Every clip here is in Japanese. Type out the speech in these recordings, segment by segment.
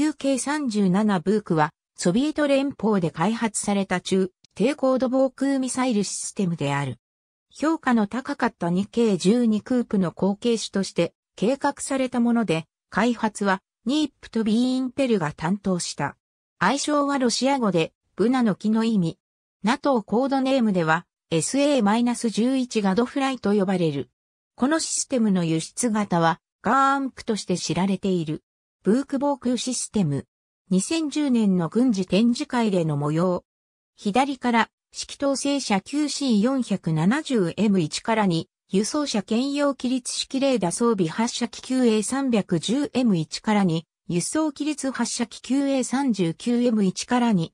9K37 ブークは、ソビエト連邦で開発された中、低高度防空ミサイルシステムである。評価の高かった 2K12 クープの後継種として計画されたもので、開発はニープとビーインペルが担当した。愛称はロシア語で、ブナの木の意味。NATO コードネームでは、SA-11 ガドフライと呼ばれる。このシステムの輸出型は、ガーンプとして知られている。ブーク防空システム。2010年の軍事展示会での模様。左から、指揮統制車 QC470M1 から2、輸送車兼用規律式レーダ装備発射機 QA310M1 から2、輸送規律発射機 QA39M1 から2。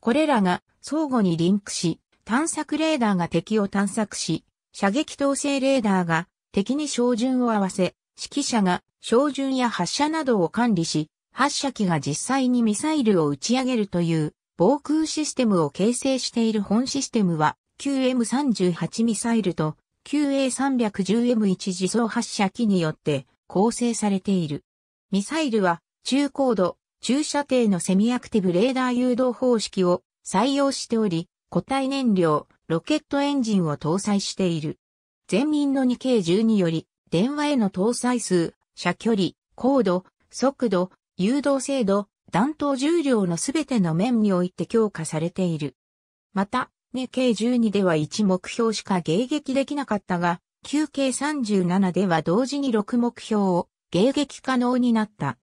これらが相互にリンクし、探索レーダーが敵を探索し、射撃統制レーダーが敵に照準を合わせ、指揮者が照準や発射などを管理し、発射機が実際にミサイルを打ち上げるという防空システムを形成している本システムは QM38 ミサイルと QA310M1 自走発射機によって構成されている。ミサイルは中高度、中射程のセミアクティブレーダー誘導方式を採用しており、固体燃料、ロケットエンジンを搭載している。全民の 2K12 より電話への搭載数、射距離、高度、速度、誘導精度、弾頭重量のすべての面において強化されている。また、ね K12 では1目標しか迎撃できなかったが、9K37 では同時に6目標を迎撃可能になった。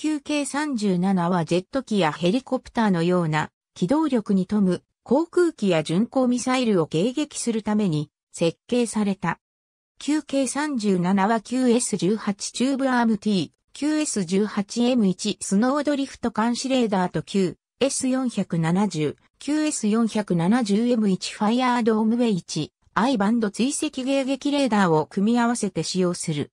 9K37 はジェット機やヘリコプターのような機動力に富む航空機や巡航ミサイルを迎撃するために設計された。q k 3 7は QS18 チューブアーム T、QS18M1 スノードリフト監視レーダーと QS470、QS470M1 ファイアードームウェイ1、I バンド追跡迎撃レーダーを組み合わせて使用する。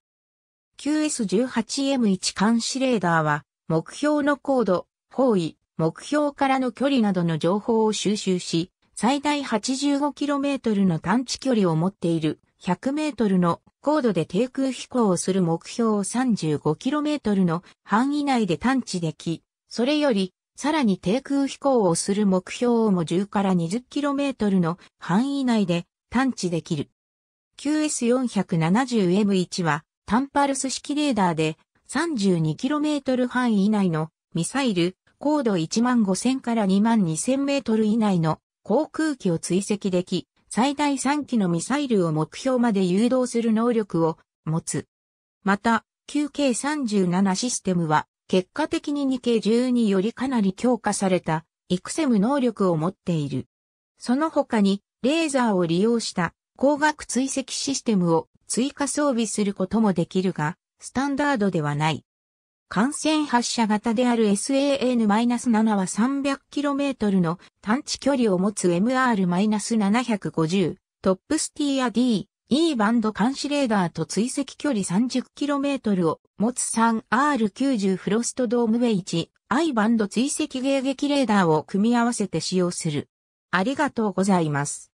QS18M1 監視レーダーは、目標の高度、方位、目標からの距離などの情報を収集し、最大 85km の探知距離を持っている100メートルの高度で低空飛行をする目標を 35km の範囲内で探知でき、それよりさらに低空飛行をする目標をも10から 20km の範囲内で探知できる。QS470M1 は単パルス式レーダーで 32km 範囲以内のミサイル高度1万5000から2万2000メートル以内の航空機を追跡でき、最大3機のミサイルを目標まで誘導する能力を持つ。また、9K37 システムは、結果的に 2K12 よりかなり強化された、イクセム能力を持っている。その他に、レーザーを利用した光学追跡システムを追加装備することもできるが、スタンダードではない。感染発射型である SAN-7 は 300km の探知距離を持つ MR-750 トップスティア D、E バンド監視レーダーと追跡距離 30km を持つ 3R90 フロストドームウェイ1 I バンド追跡迎撃レーダーを組み合わせて使用する。ありがとうございます。